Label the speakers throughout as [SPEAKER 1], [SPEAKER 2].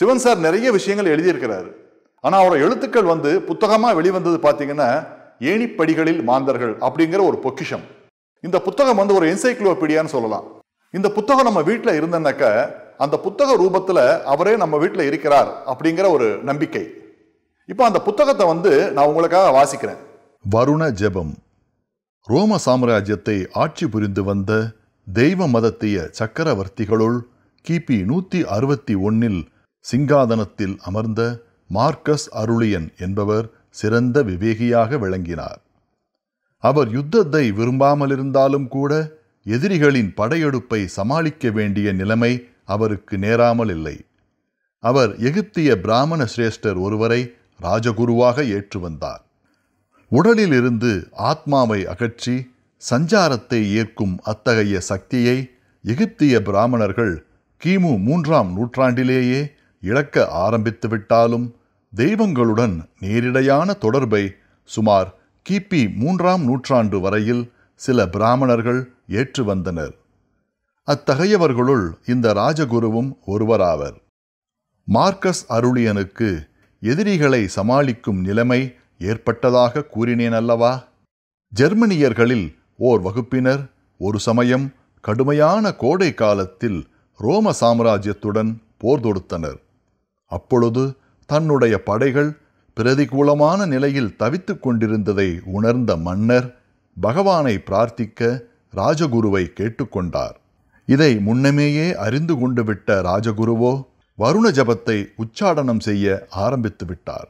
[SPEAKER 1] Sivan sir நிறைய விஷயங்கள் எழுதியிருக்கிறாரு ஆனால் அவரோட எழுத்துக்கள் வந்து புத்தகமாக வெளிவந்தது பார்த்தீங்கன்னா ஏணிப்படிகளில் மாந்தர்கள் அப்படிங்கிற ஒரு பொக்கிஷம் இந்த புத்தகம் வந்து ஒரு என்சைக்ளோபீடியான்னு சொல்லலாம் இந்த புத்தகம் நம்ம வீட்டில் இருந்தனாக்க அந்த புத்தக ரூபத்தில் அவரே நம்ம வீட்டில் இருக்கிறார் அப்படிங்கிற ஒரு நம்பிக்கை இப்போ அந்த புத்தகத்தை வந்து நான் உங்களுக்காக வாசிக்கிறேன் வருண ஜெபம் ரோம சாம்ராஜ்யத்தை ஆட்சி புரிந்து வந்த தெய்வ மதத்திய சக்கரவர்த்திகளுள் கிபி நூற்றி அறுபத்தி ஒன்னில் சிங்காதனத்தில் அமர்ந்த மார்க்கஸ் அருளியன் என்பவர் சிறந்த விவேகியாக விளங்கினார் அவர் யுத்தத்தை விரும்பாமலிருந்தாலும் கூட எதிரிகளின் படையெடுப்பை சமாளிக்க வேண்டிய நிலைமை அவருக்கு நேராமல் இல்லை அவர் எகிப்திய பிராமண சிரேஷ்டர் ஒருவரை ராஜகுருவாக ஏற்று வந்தார் உடலிலிருந்து ஆத்மாவை அகற்றி சஞ்சாரத்தை ஏற்கும் அத்தகைய சக்தியை எகிப்திய பிராமணர்கள் கிமு மூன்றாம் நூற்றாண்டிலேயே இழக்க ஆரம்பித்துவிட்டாலும் தெய்வங்களுடன் நேரிடையான தொடர்பை சுமார் கிபி மூன்றாம் நூற்றாண்டு வரையில் சில பிராமணர்கள் ஏற்று வந்தனர் அத்தகையவர்களுள் இந்த ராஜகுருவும் ஒருவராவர் மார்க்கஸ் அருளியனுக்கு எதிரிகளை சமாளிக்கும் நிலைமை ஏற்பட்டதாக கூறினேன் அல்லவா ஜெர்மனியர்களில் ஓர் வகுப்பினர் ஒரு சமயம் கடுமையான கோடை காலத்தில் ரோம சாம்ராஜ்யத்துடன் போர் தொடுத்தனர் அப்பொழுது தன்னுடைய படைகள் பிரதிகூலமான நிலையில் தவித்துக் கொண்டிருந்ததை உணர்ந்த மன்னர் பகவானை பிரார்த்திக்க ராஜகுருவை கேட்டுக்கொண்டார் இதை முன்னமேயே அறிந்து கொண்டுவிட்ட ராஜகுருவோ வருண ஜபத்தை உச்சாடனம் செய்ய ஆரம்பித்து விட்டார்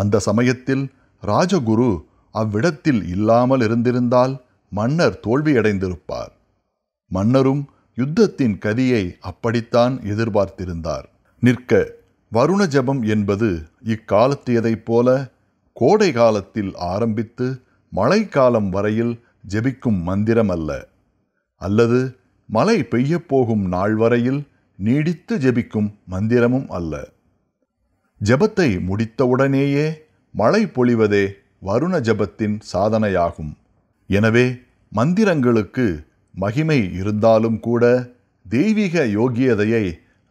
[SPEAKER 1] அந்த சமயத்தில் ராஜகுரு அவ்விடத்தில் இல்லாமல் இருந்திருந்தால் மன்னர் தோல்வியடைந்திருப்பார் மன்னரும் யுத்தத்தின் கதியை அப்படித்தான் எதிர்பார்த்திருந்தார் நிற்க வருண ஜபம் என்பது இக்காலத்தியதைப் போல கோடை காலத்தில் ஆரம்பித்து மழைக்காலம் வரையில் ஜெபிக்கும் மந்திரம் அல்ல அல்லது மழை பெய்யப்போகும் நாள் வரையில் நீடித்து ஜெபிக்கும் மந்திரமும் அல்ல ஜபத்தை முடித்தவுடனேயே மழை பொழிவதே வருண ஜபத்தின் சாதனையாகும் எனவே மந்திரங்களுக்கு மகிமை இருந்தாலும் கூட தெய்வீக யோகியதையை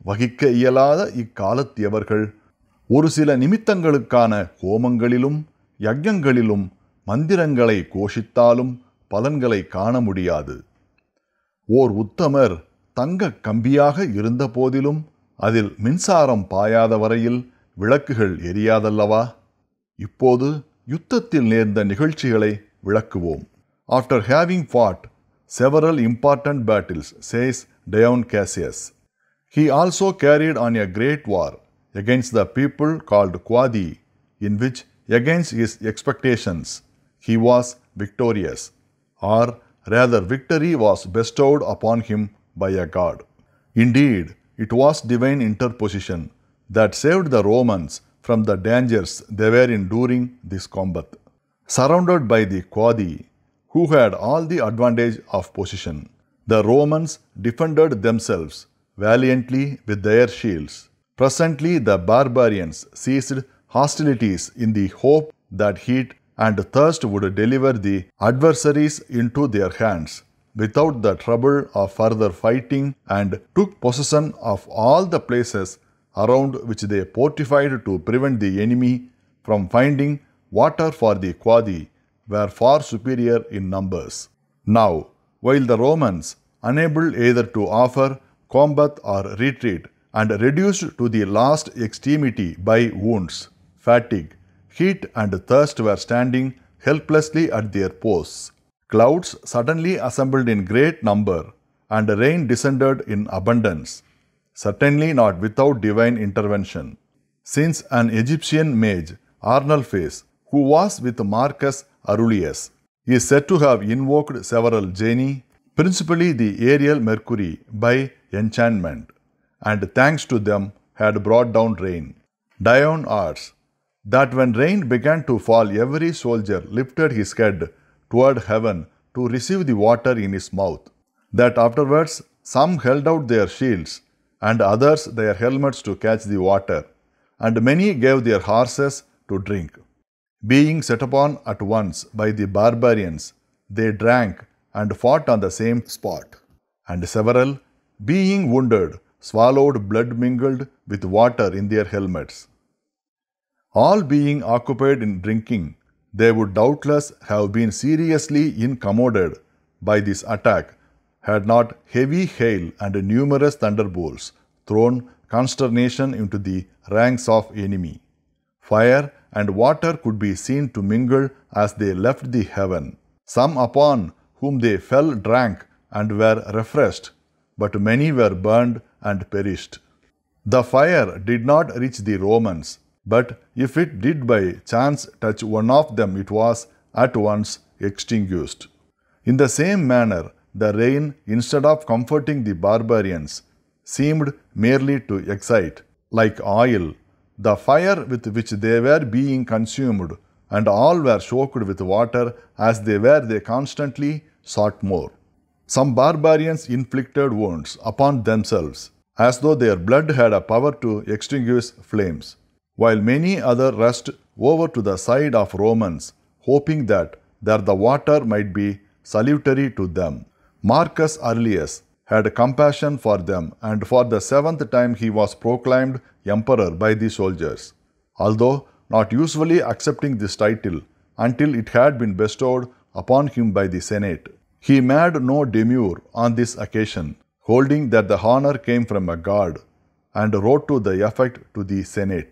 [SPEAKER 1] வகிக்க இயலாத இக்காலத்தியவர்கள் ஒரு சில நிமித்தங்களுக்கான ஹோமங்களிலும் யஜ்யங்களிலும் மந்திரங்களை கோஷித்தாலும் பலன்களை காண முடியாது ஓர் உத்தமர் தங்க கம்பியாக இருந்த போதிலும் அதில் மின்சாரம் பாயாத வரையில் விளக்குகள் எரியாதல்லவா இப்போது யுத்தத்தில் நேர்ந்த நிகழ்ச்சிகளை விளக்குவோம் after having fought several important battles says Dion Cassius He also carried on a great war against the people called Quadi, in which, against his expectations, he was victorious, or rather victory was bestowed upon him by a god. Indeed, it was divine interposition that saved the Romans from the dangers they were enduring this combat. Surrounded by the Quadi, who had all the advantage of position, the Romans defended themselves valiantly with their shields. Presently the barbarians ceased hostilities in the hope that heat and thirst would deliver the adversaries into their hands without the trouble of further fighting and took possession of all the places around which they fortified to prevent the enemy from finding water for the Quadi were far superior in numbers. Now, while the Romans, unable either to offer combat or retreat, and reduced to the last extremity by wounds, fatigue, heat and thirst were standing helplessly at their posts. Clouds suddenly assembled in great number, and rain descended in abundance, certainly not without divine intervention. Since an Egyptian mage, Arnalphes, who was with Marcus Aurelius, is said to have invoked several genii, principally the aerial Mercury, by enchantment, and thanks to them had brought down rain. Dion adds that when rain began to fall, every soldier lifted his head toward heaven to receive the water in his mouth. That afterwards some held out their shields, and others their helmets to catch the water, and many gave their horses to drink. Being set upon at once by the barbarians, they drank and fought on the same spot, and several being wounded, swallowed blood mingled with water in their helmets. All being occupied in drinking, they would doubtless have been seriously incommoded by this attack had not heavy hail and numerous thunderbolts thrown consternation into the ranks of enemy. Fire and water could be seen to mingle as they left the heaven. Some upon whom they fell drank and were refreshed, but many were burned and perished. The fire did not reach the Romans, but if it did by chance touch one of them, it was at once extinguished. In the same manner, the rain, instead of comforting the barbarians, seemed merely to excite, like oil, the fire with which they were being consumed, and all were soaked with water as they were, they constantly sought more. Some barbarians inflicted wounds upon themselves as though their blood had a power to extinguish flames, while many others rushed over to the side of Romans, hoping that there the water might be salutary to them. Marcus Aurelius had compassion for them, and for the seventh time he was proclaimed emperor by the soldiers, although not usually accepting this title until it had been bestowed upon him by the Senate. He made no demur on this occasion, holding that the honour came from a god, and wrote to the effect to the Senate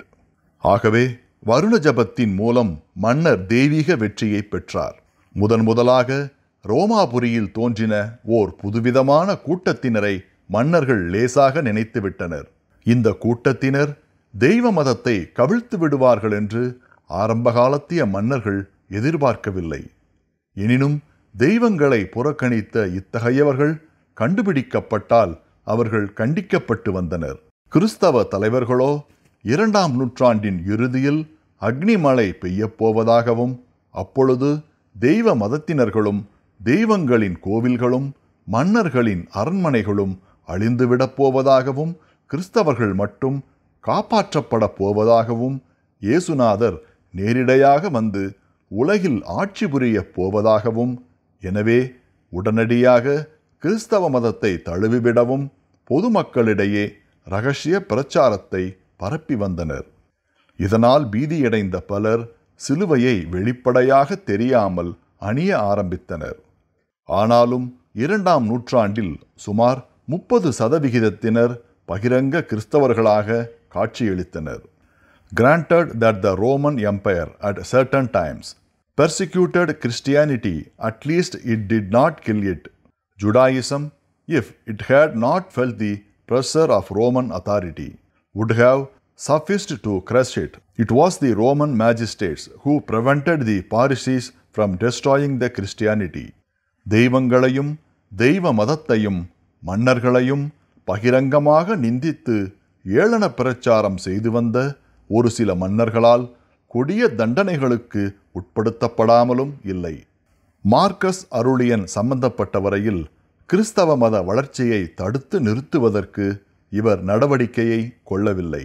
[SPEAKER 1] ஆகவே வருண ஜபத்தின் மூலம் மன்னர் தெய்வீக வெற்றியை பெற்றார் முதன் முதலாக ரோமாபுரியில் தோன்றின ஓர் புதுவிதமான கூட்டத்தினரை மன்னர்கள் லேசாக நினைத்துவிட்டனர் இந்த கூட்டத்தினர் தெய்வ மதத்தை கவிழ்த்து விடுவார்கள் என்று ஆரம்பகாலத்திய மன்னர்கள் எதிர்பார்க்கவில்லை எனினும் தெய்வங்களை புறக்கணித்த இத்தகையவர்கள் கண்டுபிடிக்கப்பட்டால் அவர்கள் கண்டிக்கப்பட்டு வந்தனர் கிறிஸ்தவ தலைவர்களோ இரண்டாம் நூற்றாண்டின் இறுதியில் அக்னிமலை பெய்யப்போவதாகவும் அப்பொழுது தெய்வ மதத்தினர்களும் தெய்வங்களின் கோவில்களும் மன்னர்களின் அரண்மனைகளும் அழிந்துவிடப் போவதாகவும் கிறிஸ்தவர்கள் மட்டும் காப்பாற்றப்படப் போவதாகவும் இயேசுநாதர் நேரிடையாக வந்து உலகில் ஆட்சி புரியப் போவதாகவும் எனவே உடனடியாக கிறிஸ்தவ மதத்தை தழுவிவிடவும் பொதுமக்களிடையே ரகசிய பிரச்சாரத்தை பரப்பி வந்தனர் இதனால் பீதியடைந்த பலர் சிலுவையை வெளிப்படையாக தெரியாமல் அணிய ஆரம்பித்தனர் ஆனாலும் இரண்டாம் நூற்றாண்டில் சுமார் முப்பது சதவிகிதத்தினர் பகிரங்க கிறிஸ்தவர்களாக காட்சியளித்தனர் granted that the Roman empire at certain times persecuted Christianity, at least it did not kill it. Judaism, if it had not felt the pressure of Roman authority, would have sufficed to crush it. It was the Roman magistrates who prevented the Pharisees from destroying the Christianity. தெய்வங்களையும் தெய்வ மதத்தையும் மன்னர்களையும் பகிரங்கமாக நிந்தித்து ஏளன பிரச்சாரம் செய்து வந்த ஒரு சில மன்னர்களால் கொடிய தண்டனைகளுக்கு உட்படுத்தப்படாமலும் இல்லை மார்க்கஸ் அருளியன் சம்பந்தப்பட்ட வரையில் கிறிஸ்தவ மத வளர்ச்சியை தடுத்து நிறுத்துவதற்கு இவர் நடவடிக்கையை கொள்ளவில்லை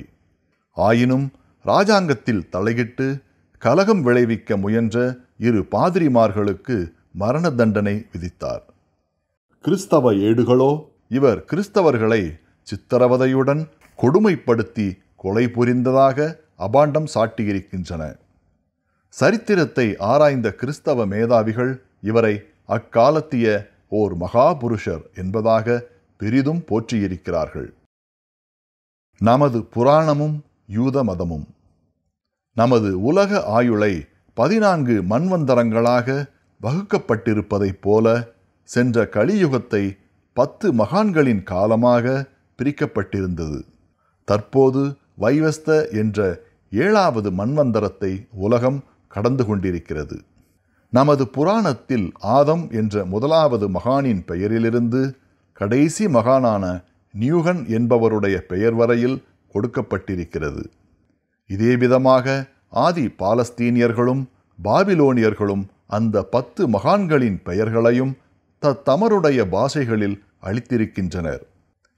[SPEAKER 1] ஆயினும் ராஜாங்கத்தில் தலையிட்டு கலகம் விளைவிக்க முயன்ற இரு பாதிரிமார்களுக்கு மரண தண்டனை விதித்தார் கிறிஸ்தவ ஏடுகளோ இவர் கிறிஸ்தவர்களை சித்திரவதையுடன் கொடுமைப்படுத்தி கொலை புரிந்ததாக அபாண்டம் சாட்டியிருக்கின்றன சரித்திரத்தை ஆராய்ந்த கிறிஸ்தவ மேதாவிகள் இவரை அக்காலத்திய ஓர் மகாபுருஷர் என்பதாக பெரிதும் போற்றியிருக்கிறார்கள் நமது புராணமும் யூத மதமும் நமது உலக ஆயுளை பதினான்கு மண்வந்தரங்களாக வகுக்கப்பட்டிருப்பதைப் போல சென்ற கலியுகத்தை பத்து மகான்களின் காலமாக பிரிக்கப்பட்டிருந்தது தற்போது வைவஸ்த என்ற ஏழாவது மண்வந்தரத்தை உலகம் கடந்து கொண்டிருக்கிறது நமது புராணத்தில் ஆதம் என்ற முதலாவது மகானின் பெயரிலிருந்து கடைசி மகானான நியூகன் என்பவருடைய பெயர் வரையில் கொடுக்கப்பட்டிருக்கிறது இதே விதமாக ஆதி பாலஸ்தீனியர்களும் பாபிலோனியர்களும் அந்த பத்து மகான்களின் பெயர்களையும் தத்தமருடைய பாஷைகளில் அளித்திருக்கின்றனர்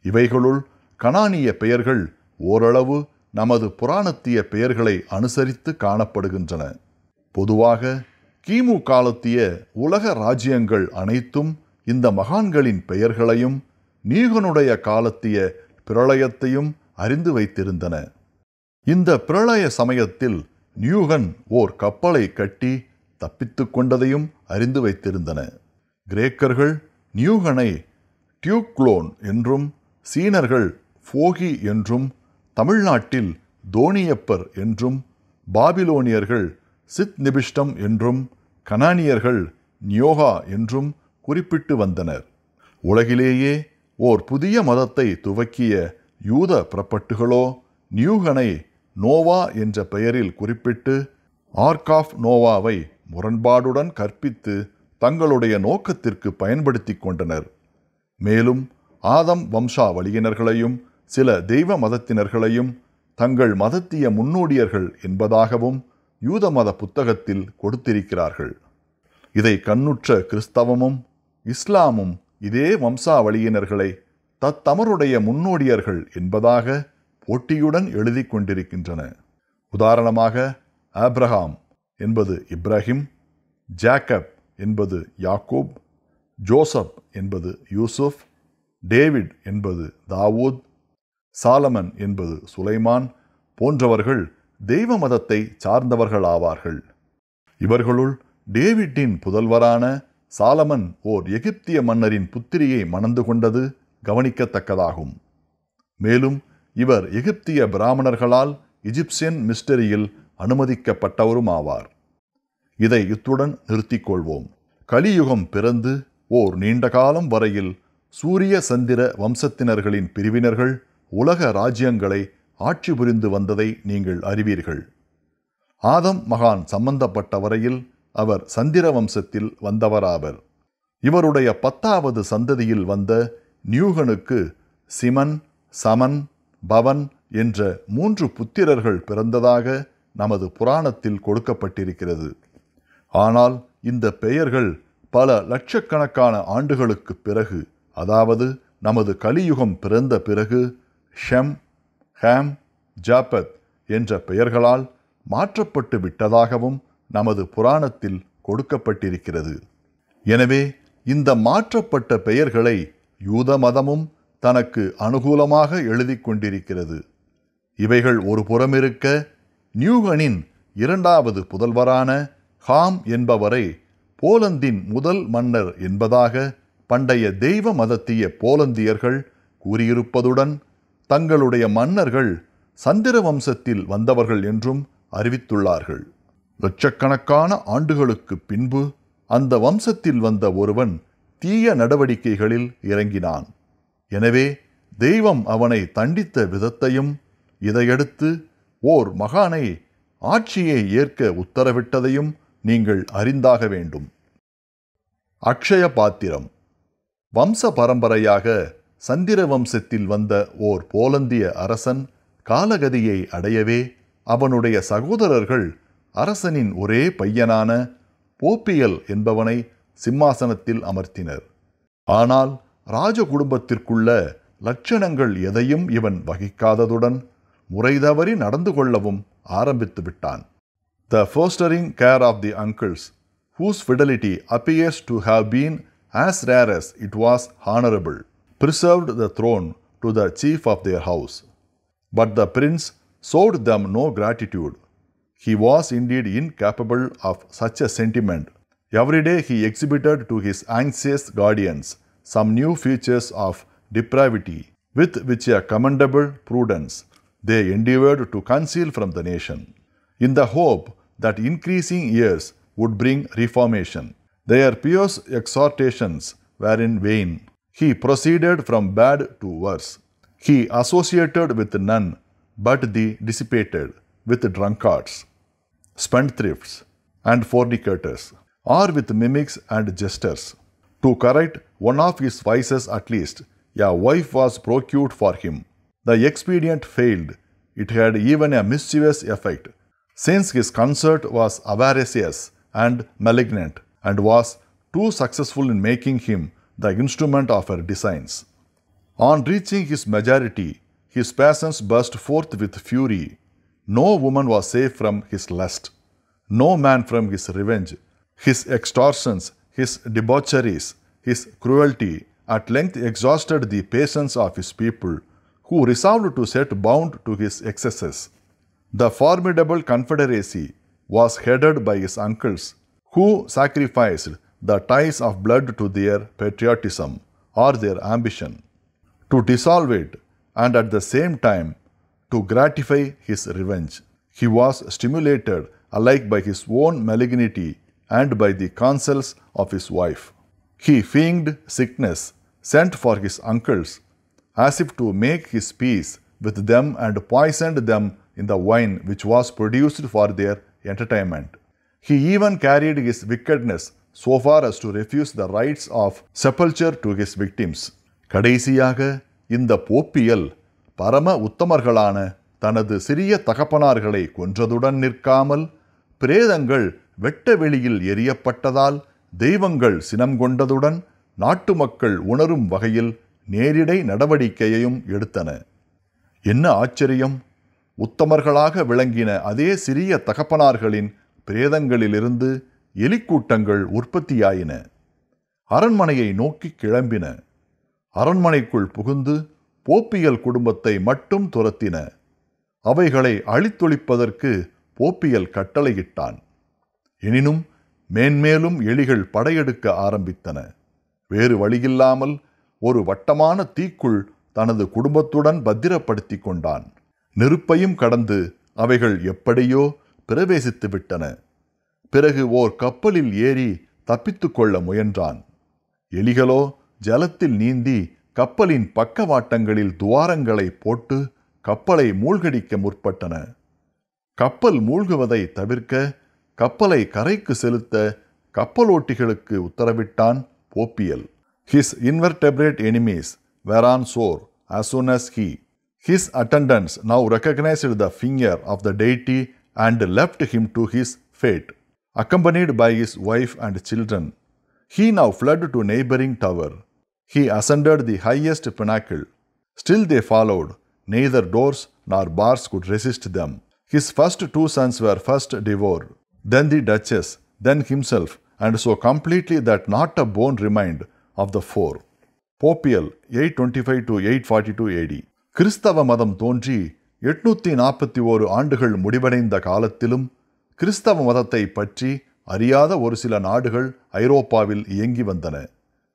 [SPEAKER 1] இவைகளுள் கனானிய பெயர்கள் ஓரளவு நமது புராணத்திய பெயர்களை அனுசரித்து காணப்படுகின்றன பொதுவாக கிமு காலத்திய உலக ராஜ்யங்கள் அனைத்தும் இந்த மகான்களின் பெயர்களையும் நீகனுடைய காலத்திய பிரளயத்தையும் அறிந்து வைத்திருந்தன இந்த பிரளய சமயத்தில் நியூகன் ஓர் கப்பலை கட்டி தப்பித்து கொண்டதையும் அறிந்து வைத்திருந்தன கிரேக்கர்கள் நியூகனை டியூக்லோன் என்றும் சீனர்கள் ஃபோகி என்றும் தமிழ்நாட்டில் தோனியப்பர் என்றும் பாபிலோனியர்கள் சித் நிபிஷ்டம் என்றும் கனானியர்கள் நியோகா என்றும் குறிப்பிட்டு வந்தனர் உலகிலேயே ஓர் புதிய மதத்தை துவக்கிய யூத புறப்பட்டுகளோ நியூகனை நோவா என்ற பெயரில் குறிப்பிட்டு ஆர்க் ஆஃப் நோவாவை முரண்பாடுடன் கற்பித்து தங்களுடைய நோக்கத்திற்கு பயன்படுத்தி கொண்டனர் மேலும் ஆதம் வம்சாவளியினர்களையும் சில தெய்வ மதத்தினர்களையும் தங்கள் மதத்திய முன்னோடியர்கள் என்பதாகவும் யூத மத புத்தகத்தில் கொடுத்திருக்கிறார்கள் இதை கண்ணுற்ற கிறிஸ்தவமும் இஸ்லாமும் இதே வம்சாவளியினர்களை தத்தமருடைய முன்னோடியர்கள் என்பதாக போட்டியுடன் எழுதி கொண்டிருக்கின்றன உதாரணமாக ஆப்ரஹாம் என்பது இப்ராஹிம் ஜாக்கப் என்பது யாக்கூப் ஜோசப் என்பது யூசுப் டேவிட் என்பது தாவூத் சாலமன் என்பது சுலைமான் போன்றவர்கள் தெய்வ மதத்தை சார்ந்தவர்களாவார்கள் இவர்களுள் டேவிட்டின் புதல்வரான சாலமன் ஓர் எகிப்திய மன்னரின் புத்திரியை மணந்து கொண்டது கவனிக்கத்தக்கதாகும் மேலும் இவர் எகிப்திய பிராமணர்களால் இஜிப்சியன் மிஸ்டரியில் அனுமதிக்கப்பட்டவருமாவார் இதை இத்துடன் நிறுத்திக்கொள்வோம் கலியுகம் பிறந்து ஓர் நீண்ட காலம் வரையில் சூரிய சந்திர வம்சத்தினர்களின் பிரிவினர்கள் உலக ராஜ்யங்களை ஆட்சி புரிந்து வந்ததை நீங்கள் அறிவீர்கள் ஆதம் மகான் சம்பந்தப்பட்ட வரையில் அவர் சந்திர வம்சத்தில் வந்தவராவர் இவருடைய பத்தாவது சந்ததியில் வந்த நியூகனுக்கு சிமன் சமன் பவன் என்ற மூன்று புத்திரர்கள் பிறந்ததாக நமது புராணத்தில் கொடுக்கப்பட்டிருக்கிறது ஆனால் இந்த பெயர்கள் பல லட்சக்கணக்கான ஆண்டுகளுக்கு பிறகு அதாவது நமது கலியுகம் பிறந்த பிறகு ஷம் ஹேம் ஜாபத் என்ற பெயர்களால் மாற்றப்பட்டு விட்டதாகவும் நமது புராணத்தில் கொடுக்கப்பட்டிருக்கிறது எனவே இந்த மாற்றப்பட்ட பெயர்களை யூத மதமும் தனக்கு அனுகூலமாக எழுதி கொண்டிருக்கிறது இவைகள் ஒரு புறமிருக்க நியூகனின் இரண்டாவது புதல்வரான ஹாம் என்பவரை போலந்தின் முதல் மன்னர் என்பதாக பண்டைய தெய்வ மதத்திய போலந்தியர்கள் கூறியிருப்பதுடன் தங்களுடைய மன்னர்கள் சந்திர வம்சத்தில் வந்தவர்கள் என்றும் அறிவித்துள்ளார்கள் லட்சக்கணக்கான ஆண்டுகளுக்கு பின்பு அந்த வம்சத்தில் வந்த ஒருவன் தீய நடவடிக்கைகளில் இறங்கினான் எனவே தெய்வம் அவனை தண்டித்த விதத்தையும் இதையடுத்து ஓர் மகானை ஆட்சியை ஏற்க உத்தரவிட்டதையும் நீங்கள் அறிந்தாக வேண்டும் அக்ஷய பாத்திரம் வம்ச பரம்பரையாக சந்திர வம்சத்தில் வந்த ஓர் போலந்திய அரசன் காலகதியை அடையவே அவனுடைய சகோதரர்கள் அரசனின் ஒரே பையனான போப்பியல் என்பவனை சிம்மாசனத்தில் அமர்த்தினர் ஆனால் ராஜ குடும்பத்திற்குள்ள லட்சணங்கள் எதையும் இவன் வகிக்காததுடன் முறைதவறி நடந்து கொள்ளவும் ஆரம்பித்து விட்டான் the fostering care of the uncles whose fidelity appears to have been as rare as it was honourable preserved the throne to the chief of their house. But the prince showed them no gratitude. He was indeed incapable of such a sentiment. Every day he exhibited to his anxious guardians some new features of depravity, with which a commendable prudence they endeavored to conceal from the nation, in the hope that increasing years would bring reformation. Their pious exhortations were in vain. He proceeded from bad to worse. He associated with none but the dissipated, with drunkards, spendthrifts, and fornicators, or with mimics and jesters. To correct one of his vices at least, a wife was procured for him. The expedient failed. It had even a mischievous effect, since his consort was avaricious and malignant, and was too successful in making him the instrument of her designs. On reaching his majority, his passions burst forth with fury. No woman was safe from his lust, no man from his revenge. His extortions, his debaucheries, his cruelty at length exhausted the patience of his people, who resolved to set bound to his excesses. The formidable confederacy was headed by his uncles, who sacrificed the ties of blood to their patriotism or their ambition, to dissolve it and at the same time to gratify his revenge. He was stimulated alike by his own malignity and by the counsels of his wife. He feigned sickness, sent for his uncles, as if to make his peace with them and poisoned them in the wine which was produced for their entertainment. He even carried his wickedness so far as to refuse the rights of sepulture to his victims. கடைசியாக இந்த போப்பியல் பரம உத்தமர்களான தனது சிறிய தகப்பனார்களை கொன்றதுடன் நிற்காமல் பிரேதங்கள் வெட்ட வெளியில் எரியப்பட்டதால் தெய்வங்கள் சினம் கொண்டதுடன் நாட்டு மக்கள் உணரும் வகையில் நேரிடை நடவடிக்கையையும் எடுத்தன என்ன ஆச்சரியம் உத்தமர்களாக விளங்கின அதே சிறிய தகப்பனார்களின் பிரேதங்களிலிருந்து எலிக்கூட்டங்கள் உற்பத்தியாயின அரண்மனையை நோக்கி கிளம்பின அரண்மனைக்குள் புகுந்து போப்பியல் குடும்பத்தை மட்டும் துரத்தின அவைகளை அழித்தொழிப்பதற்கு போப்பியல் கட்டளையிட்டான் எனினும் மேன்மேலும் எலிகள் படையெடுக்க ஆரம்பித்தன வேறு வழியில்லாமல் ஒரு வட்டமான தீக்குள் தனது குடும்பத்துடன் பத்திரப்படுத்தி கொண்டான் நெருப்பையும் கடந்து அவைகள் எப்படியோ பிரவேசித்து விட்டன பிறகு ஓர் கப்பலில் ஏறி தப்பித்து கொள்ள முயன்றான் எலிகளோ ஜலத்தில் நீந்தி கப்பலின் பக்கவாட்டங்களில் துவாரங்களை போட்டு கப்பலை மூழ்கடிக்க முற்பட்டன கப்பல் மூழ்குவதை தவிர்க்க கப்பலை கரைக்கு செலுத்த கப்பலோட்டிகளுக்கு உத்தரவிட்டான் Popiel his inveterate enemies were on shore as soon as he his attendants now recognised the finger of the deity and left him to his fate Accompanied by his wife and children, he now fled to a neighboring tower. He ascended the highest pinnacle. Still they followed. Neither doors nor bars could resist them. His first two sons were first devoured, then the Duchess, then himself, and so completely that not a bone remained of the four. Popiel, 825 twenty five to eight forty two AD கிறிஸ்தவ மதம் தோன்றி எட்நூத்தி நாற்பத்தி ஓரு ஆண்டுகள் முடிவடைந்த காலத்திலும் கிறிஸ்தவ மதத்தை பற்றி அறியாத ஒரு சில நாடுகள் ஐரோப்பாவில் இயங்கி வந்தன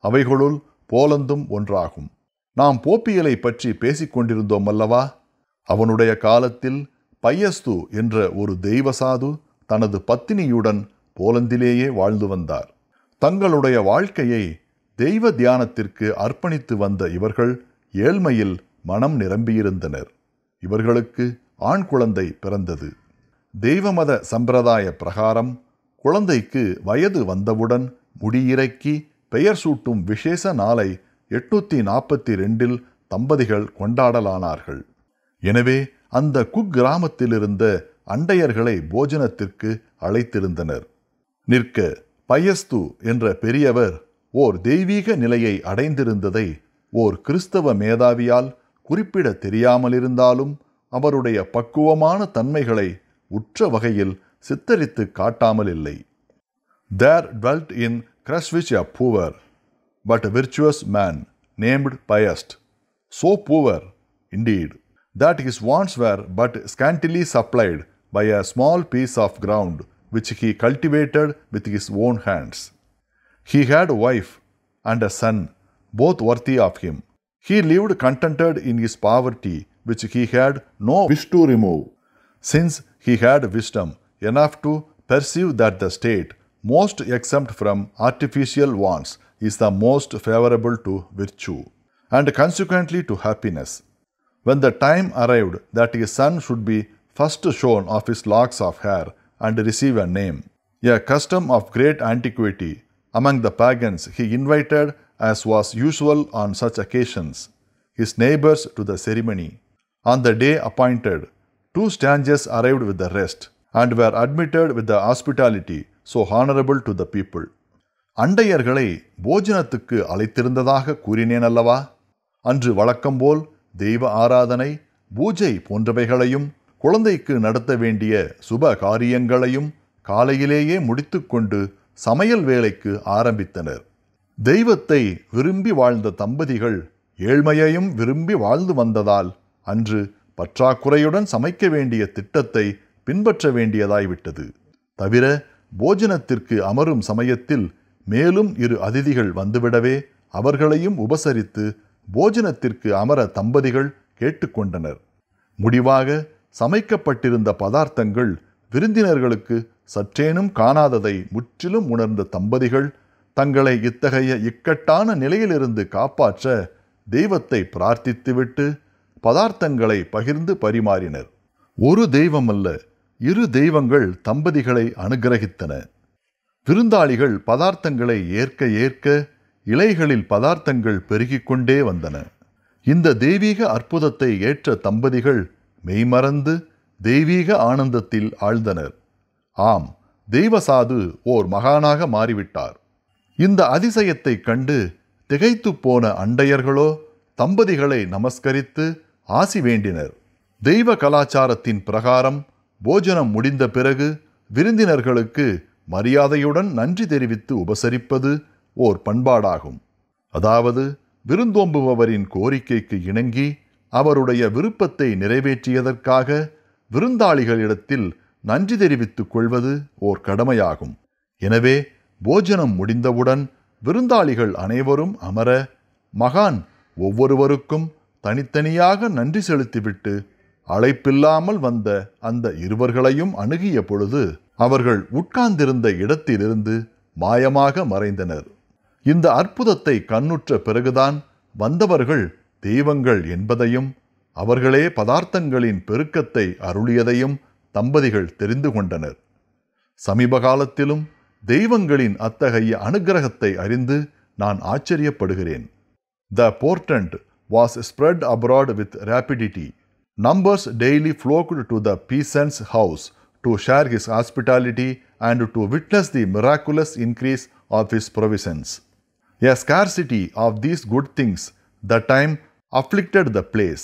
[SPEAKER 1] அவைகளுள் போலந்தும் ஒன்றாகும் நாம் போப்பியலை பற்றி பேசிக்கொண்டிருந்தோம் அல்லவா அவனுடைய காலத்தில் பையஸ்து என்ற ஒரு தெய்வசாது தனது பத்தினியுடன் போலந்திலேயே வாழ்ந்து வந்தார் தங்களுடைய வாழ்க்கையை தெய்வ தியானத்திற்கு அர்ப்பணித்து வந்த இவர்கள் ஏழ்மையில் மனம் நிரம்பியிருந்தனர் இவர்களுக்கு ஆண் குழந்தை பிறந்தது தெய்வமத சம்பிரதாய பிரகாரம் குழந்தைக்கு வயது வந்தவுடன் முடியிறக்கி பெயர் சூட்டும் விசேஷ நாளை எட்நூத்தி நாற்பத்தி ரெண்டில் தம்பதிகள் கொண்டாடலானார்கள் எனவே அந்த குக்கிராமத்திலிருந்த அண்டையர்களை போஜனத்திற்கு அழைத்திருந்தனர் நிற்க பயஸ்து என்ற பெரியவர் ஓர் தெய்வீக நிலையை அடைந்திருந்ததை ஓர் கிறிஸ்தவ மேதாவியால் குறிப்பிட தெரியாமலிருந்தாலும் அவருடைய பக்குவமான தன்மைகளை உற்ற வகையில் சித்தரித்து காட்டாமல் இல்லை there dwelt in Kruszwica but virtuous man named man so poor, indeed, that his wants were but scantily supplied by a small piece of ground which he cultivated with his own hands. He had a wife and a son, both worthy of him. He lived contented in his poverty, which he had no wish to remove since he had wisdom enough to perceive that the state most exempt from artificial wants is the most favorable to virtue, and consequently to happiness. When the time arrived that his son should be first shorn of his locks of hair and receive a name, a custom of great antiquity among the pagans he invited, as was usual on such occasions, his neighbors to the ceremony. On the day appointed, Two strangers arrived with the rest and were admitted with the hospitality so honorable to the people. அண்டையர்களை போஜனத்துக்கு அழைத்திருந்ததாக கூறினேன் அல்லவா அன்று வழக்கம்போல் தெய்வ ஆராதனை பூஜை போன்றவைகளையும் குழந்தைக்கு நடத்த வேண்டிய சுப காரியங்களையும் காலையிலேயே முடித்துக்கொண்டு சமையல் வேலைக்கு ஆரம்பித்தனர் தெய்வத்தை விரும்பி வாழ்ந்த தம்பதிகள் ஏழ்மையையும் விரும்பி வாழ்ந்து வந்ததால் அன்று பற்றாக்குறையுடன் சமைக்க வேண்டிய திட்டத்தை பின்பற்ற வேண்டியதாய்விட்டது தவிர போஜனத்திற்கு அமரும் சமயத்தில் மேலும் இரு அதிதிகள் வந்துவிடவே அவர்களையும் உபசரித்து போஜனத்திற்கு அமர தம்பதிகள் கேட்டுக்கொண்டனர் முடிவாக சமைக்கப்பட்டிருந்த பதார்த்தங்கள் விருந்தினர்களுக்கு சற்றேனும் காணாததை முற்றிலும் உணர்ந்த தம்பதிகள் தங்களை இத்தகைய இக்கட்டான நிலையிலிருந்து காப்பாற்ற தெய்வத்தை பிரார்த்தித்துவிட்டு பதார்த்தங்களை பகிர்ந்து பரிமாறினர் ஒரு தெய்வம் அல்ல இரு தெய்வங்கள் தம்பதிகளை அனுகிரகித்தன விருந்தாளிகள் பதார்த்தங்களை ஏற்க ஏற்க இலைகளில் பதார்த்தங்கள் பெருகிக் கொண்டே வந்தன இந்த தெய்வீக அற்புதத்தை ஏற்ற தம்பதிகள் மெய்மறந்து தெய்வீக ஆனந்தத்தில் ஆழ்ந்தனர் ஆம் தெய்வசாது ஓர் மகானாக மாறிவிட்டார் இந்த அதிசயத்தைக் கண்டு திகைத்துப் போன அண்டையர்களோ தம்பதிகளை நமஸ்கரித்து ஆசி வேண்டினர் தெய்வ கலாச்சாரத்தின் பிரகாரம் போஜனம் முடிந்த பிறகு விருந்தினர்களுக்கு மரியாதையுடன் நன்றி தெரிவித்து உபசரிப்பது ஓர் பண்பாடாகும் அதாவது விருந்தோம்புபவரின் கோரிக்கைக்கு இணங்கி அவருடைய விருப்பத்தை நிறைவேற்றியதற்காக விருந்தாளிகளிடத்தில் நன்றி தெரிவித்துக் கொள்வது ஓர் கடமையாகும் எனவே போஜனம் முடிந்தவுடன் விருந்தாளிகள் அனைவரும் அமர மகான் ஒவ்வொருவருக்கும் தனித்தனியாக நன்றி செலுத்திவிட்டு அழைப்பில்லாமல் வந்த அந்த இருவர்களையும் அணுகிய பொழுது அவர்கள் உட்கார்ந்திருந்த இடத்திலிருந்து மாயமாக மறைந்தனர் இந்த அற்புதத்தை கண்ணுற்ற பிறகுதான் வந்தவர்கள் தெய்வங்கள் என்பதையும் அவர்களே பதார்த்தங்களின் பெருக்கத்தை அருளியதையும் தம்பதிகள் தெரிந்து கொண்டனர் சமீப காலத்திலும் தெய்வங்களின் அத்தகைய அனுகிரகத்தை அறிந்து நான் ஆச்சரியப்படுகிறேன் the portent was spread abroad with rapidity. Numbers daily flocked to the peasant's house to share his hospitality and to witness the miraculous increase of his provisions. A scarcity of these good things, the time afflicted the place,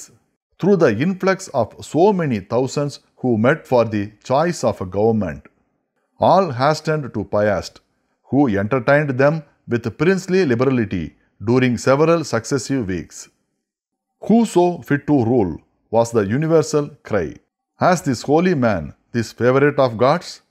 [SPEAKER 1] through the influx of so many thousands who met for the choice of a government. All hastened to Piast, who entertained them with princely liberality during several successive weeks. Who so fit to rule was the universal cry. Has this holy man, this favorite of gods,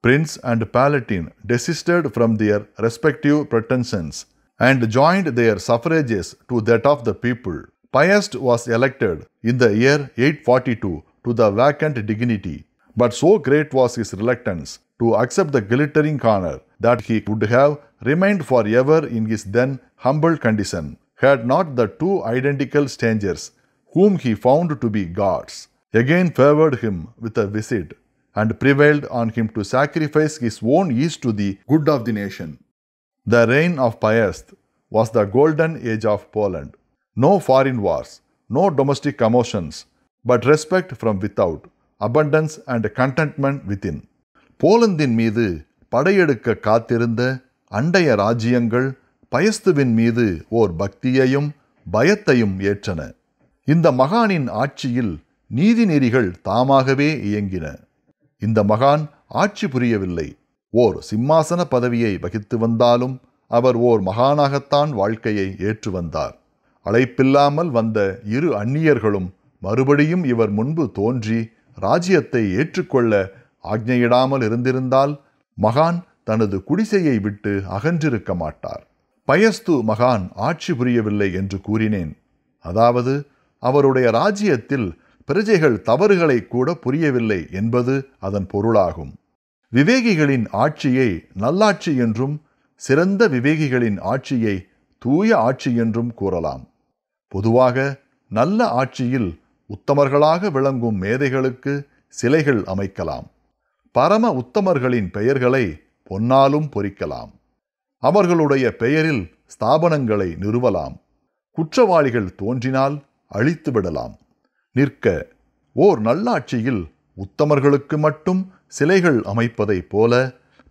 [SPEAKER 1] Prince and Palatine desisted from their respective pretensions and joined their suffrages to that of the people. Pius was elected in the year 842 to the vacant dignity, but so great was his reluctance to accept the glittering honor that he would have remained forever in his then humble condition had not the two identical strangers, whom he found to be gods, again favored him with a visit and prevailed on him to sacrifice his own ease to the good of the nation. The reign of Piast was the golden age of Poland. No foreign wars, no domestic commotions, but respect from without, abundance and contentment within. போலந்தின் மீது படையெடுக்க காத்திருந்த அண்டைய ராஜ்யங்கள் பயஸ்துவின் மீது ஓர் பக்தியையும் பயத்தையும் ஏற்றன இந்த மகானின் ஆட்சியில் நீதிநெறிகள் தாமாகவே இயங்கின இந்த மகான் ஆட்சி புரியவில்லை ஓர் சிம்மாசன பதவியை வகித்து வந்தாலும் அவர் ஓர் மகானாகத்தான் வாழ்க்கையை ஏற்று வந்தார் அழைப்பில்லாமல் வந்த இரு அந்நியர்களும் மறுபடியும் இவர் முன்பு தோன்றி ராஜ்யத்தை ஏற்றுக்கொள்ள ஆக்ஞையிடாமல் இருந்திருந்தால் மகான் தனது குடிசையை விட்டு அகன்றிருக்க மாட்டார் பயஸ்து மகான் ஆட்சி புரியவில்லை என்று கூறினேன் அதாவது அவருடைய ராஜ்யத்தில் பிரஜைகள் தவறுகளை கூட புரியவில்லை என்பது அதன் பொருளாகும் விவேகிகளின் ஆட்சியை நல்லாட்சி என்றும் சிறந்த விவேகிகளின் ஆட்சியை தூய ஆட்சி என்றும் கூறலாம் பொதுவாக நல்ல ஆட்சியில் உத்தமர்களாக விளங்கும் மேதைகளுக்கு சிலைகள் அமைக்கலாம் பரம உத்தமர்களின் பெயர்களை பொன்னாலும் பொறிக்கலாம் அவர்களுடைய பெயரில் ஸ்தாபனங்களை நிறுவலாம் குற்றவாளிகள் தோன்றினால் அழித்துவிடலாம் நிற்க ஓர் நல்லாட்சியில் உத்தமர்களுக்கு மட்டும் சிலைகள் அமைப்பதைப் போல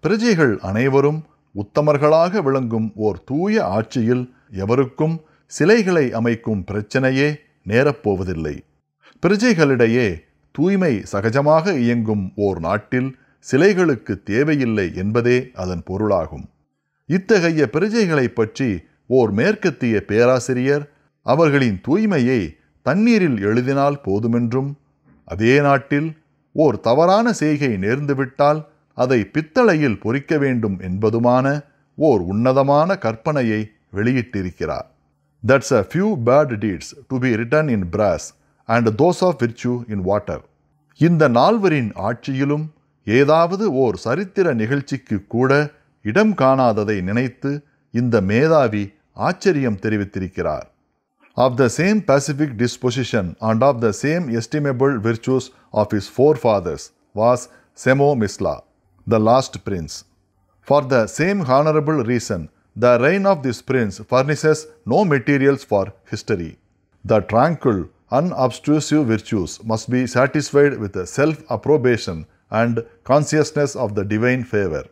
[SPEAKER 1] பிரஜைகள் அனைவரும் உத்தமர்களாக விளங்கும் ஓர் தூய ஆட்சியில் எவருக்கும் சிலைகளை அமைக்கும் பிரச்சனையே நேரப்போவதில்லை பிரஜைகளிடையே தூய்மை சகஜமாக இயங்கும் ஓர் நாட்டில் சிலைகளுக்கு தேவையில்லை என்பதே அதன் பொருளாகும் இத்தகைய பிரஜைகளைப் பற்றி ஓர் மேற்கத்திய பேராசிரியர் அவர்களின் தூய்மையை தண்ணீரில் எழுதினால் போதுமென்றும் அதே நாட்டில் ஓர் தவறான செய்கை நேர்ந்துவிட்டால் அதை பித்தளையில் பொறிக்க வேண்டும் என்பதுமான ஓர் உன்னதமான கற்பனையை வெளியிட்டிருக்கிறார் that's a few bad deeds to be written in brass and those of virtue in water இந்த நால்வரின் ஆட்சியிலும் ஏதாவது ஓர் சரித்திர நிகழ்ச்சிக்கு கூட இடம் காணாததை நினைத்து இந்த மேதாவி ஆச்சரியம் தெரிவித்திருக்கிறார் of the same pacific disposition and of the same estimable virtues of his forefathers was Semo Misla, the last prince. For the same honorable reason, the reign of this prince furnishes no materials for history. The tranquil, unobtrusive virtues must be satisfied with the self approbation and consciousness of the divine favor.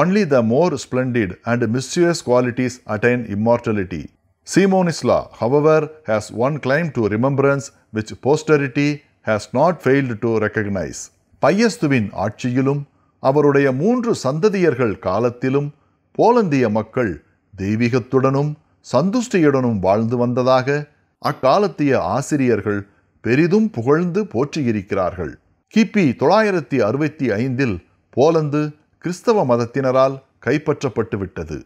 [SPEAKER 1] Only the more splendid and mysterious qualities attain immortality. Simonis law, however, has one claim to remembrance which posterity has not failed to recognize. பையஸ்துவின் ஆட்சியிலும் அவருடைய மூன்று சந்ததியர்கள் காலத்திலும் போலந்திய மக்கள் தெய்வீகத்துடனும் சந்துஷ்டியுடனும் வாழ்ந்து வந்ததாக அக்காலத்திய ஆசிரியர்கள் பெரிதும் புகழ்ந்து போற்றியிருக்கிறார்கள் கிபி தொள்ளாயிரத்தி அறுபத்தி ஐந்தில் போலந்து கிறிஸ்தவ மதத்தினரால் கைப்பற்றப்பட்டுவிட்டது